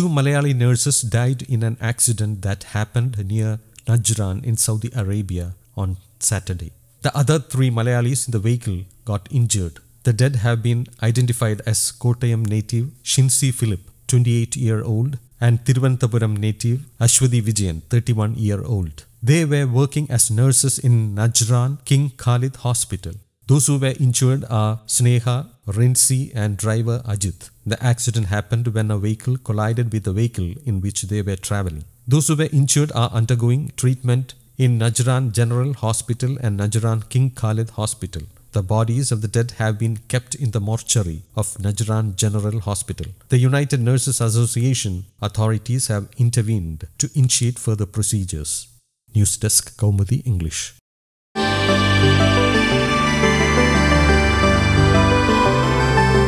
two Malayali nurses died in an accident that happened near Najran in Saudi Arabia on Saturday. The other three Malayalis in the vehicle got injured. The dead have been identified as Kottayam native Shinsi Philip, 28 year old, and Tiruvanthapuram native Ashwadi Vijayan, 31 year old. They were working as nurses in Najran King Khalid Hospital. Those who were injured are Sneha Rinsi and driver Ajit. The accident happened when a vehicle collided with the vehicle in which they were traveling. Those who were injured are undergoing treatment in Najran General Hospital and Najran King Khalid Hospital. The bodies of the dead have been kept in the mortuary of Najran General Hospital. The United Nurses Association authorities have intervened to initiate further procedures. News Desk Kaumudi English.